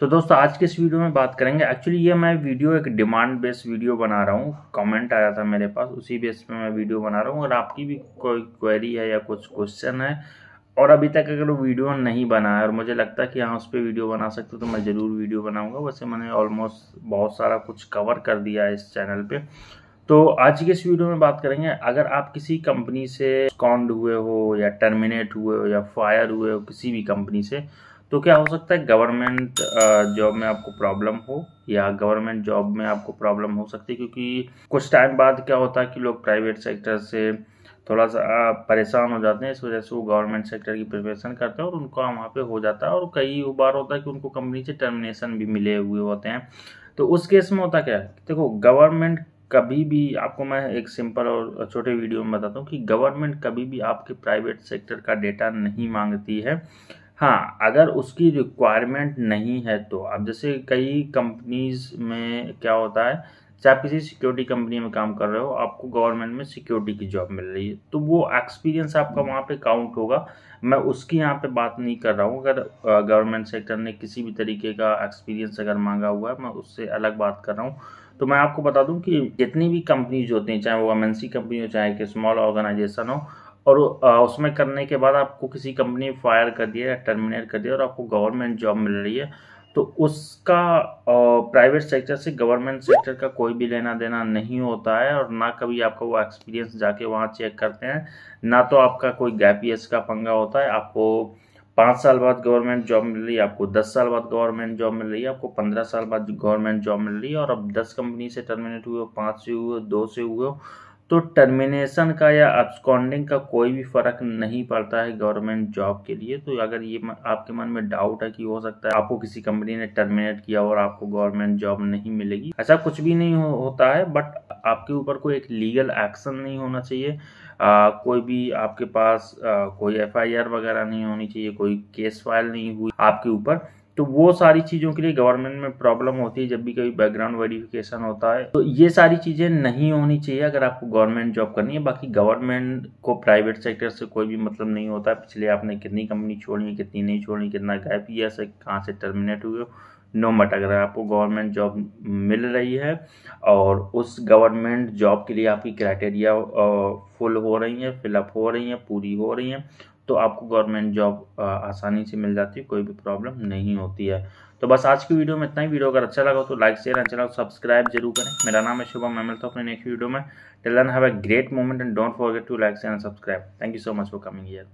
तो दोस्तों आज के इस वीडियो में बात करेंगे एक्चुअली ये मैं वीडियो एक डिमांड बेस वीडियो बना रहा हूँ कमेंट आया था मेरे पास उसी बेस पे मैं वीडियो बना रहा हूँ अगर आपकी भी कोई क्वेरी है या कुछ क्वेश्चन है और अभी तक अगर वीडियो नहीं बना है और मुझे लगता है कि हाँ उस पर वीडियो बना सकते तो मैं ज़रूर वीडियो बनाऊँगा वैसे मैंने ऑलमोस्ट बहुत सारा कुछ कवर कर दिया है इस चैनल पर तो आज के इस वीडियो में बात करेंगे अगर आप किसी कंपनी से कॉन्ड हुए हो या टर्मिनेट हुए हो या फायर हुए हो किसी भी कंपनी से तो क्या हो सकता है गवर्नमेंट जॉब में आपको प्रॉब्लम हो या गवर्नमेंट जॉब में आपको प्रॉब्लम हो सकती है क्योंकि कुछ टाइम बाद क्या होता है कि लोग प्राइवेट सेक्टर से थोड़ा सा परेशान हो जाते हैं इस वजह से वो गवर्नमेंट सेक्टर की प्रिपरेशन करते हैं और उनका वहाँ पे हो जाता है और कई बार होता है कि उनको कंपनी से टर्मिनेशन भी मिले हुए होते हैं तो उस केस में होता क्या है देखो गवर्नमेंट कभी भी आपको मैं एक सिंपल और छोटे वीडियो में बताता हूँ कि गवर्नमेंट कभी भी आपके प्राइवेट सेक्टर का डेटा नहीं मांगती है हाँ अगर उसकी रिक्वायरमेंट नहीं है तो अब जैसे कई कंपनीज में क्या होता है चाहे आप किसी सिक्योरिटी कंपनी में काम कर रहे हो आपको गवर्नमेंट में सिक्योरिटी की जॉब मिल रही है तो वो एक्सपीरियंस आपका वहाँ पे काउंट होगा मैं उसकी यहाँ पे बात नहीं कर रहा हूँ अगर गवर्नमेंट सेक्टर ने किसी भी तरीके का एक्सपीरियंस अगर मांगा हुआ है मैं उससे अलग बात कर रहा हूँ तो मैं आपको बता दूँ कि जितनी भी कंपनीज होती हैं चाहे वो एम कंपनी हो चाहे कि स्मॉल ऑर्गेनाइजेशन हो और उसमें करने के बाद आपको किसी कंपनी फायर कर दिया या टर्मिनेट कर दिया और आपको गवर्नमेंट जॉब मिल रही है तो उसका प्राइवेट सेक्टर से गवर्नमेंट सेक्टर का कोई भी लेना देना नहीं होता है और ना कभी आपका वो एक्सपीरियंस जाके वहाँ चेक करते हैं ना तो आपका कोई गैप ईयर्स का पंगा होता है आपको पाँच साल बाद गवर्नमेंट जॉब मिल रही है आपको दस साल बाद गवर्नमेंट जॉब मिल रही है आपको पंद्रह साल बाद गवर्नमेंट जॉब मिल रही है और अब दस कंपनी से टर्मिनेट हुए हो पाँच से हुए हो दो से हुए हो तो टर्मिनेशन का या अब्सकॉन्डिंग का कोई भी फ़र्क नहीं पड़ता है गवर्नमेंट जॉब के लिए तो अगर ये आपके मन में डाउट है कि हो सकता है आपको किसी कंपनी ने टर्मिनेट किया और आपको गवर्नमेंट जॉब नहीं मिलेगी ऐसा कुछ भी नहीं हो, होता है बट आपके ऊपर कोई एक लीगल एक्शन नहीं होना चाहिए आ, कोई भी आपके पास आ, कोई एफ वगैरह नहीं होनी चाहिए कोई केस फाइल नहीं हुई आपके ऊपर तो वो सारी चीज़ों के लिए गवर्नमेंट में प्रॉब्लम होती है जब भी कभी बैकग्राउंड वेरिफिकेशन होता है तो ये सारी चीज़ें नहीं होनी चाहिए अगर आपको गवर्नमेंट जॉब करनी है बाकी गवर्नमेंट को प्राइवेट सेक्टर से कोई भी मतलब नहीं होता है पिछले आपने कितनी कंपनी छोड़ी है कितनी नहीं छोड़ी कितना गैप या से कहाँ से टर्मिनेट हुए नो मट अगर आपको गवर्नमेंट जॉब मिल रही है और उस गवर्नमेंट जॉब के लिए आपकी क्राइटेरिया फुल हो रही है फिलअप हो रही हैं पूरी हो रही हैं तो आपको गवर्नमेंट जॉब आसानी से मिल जाती है कोई भी प्रॉब्लम नहीं होती है तो बस आज की वीडियो में इतना ही वीडियो अगर अच्छा लगा तो like share and channel subscribe जरूर करें मेरा नाम है शुभम मैं मिलता हूँ अपने नेक्स्ट वीडियो में till then have a great moment and don't forget to like share and subscribe thank you so much for coming year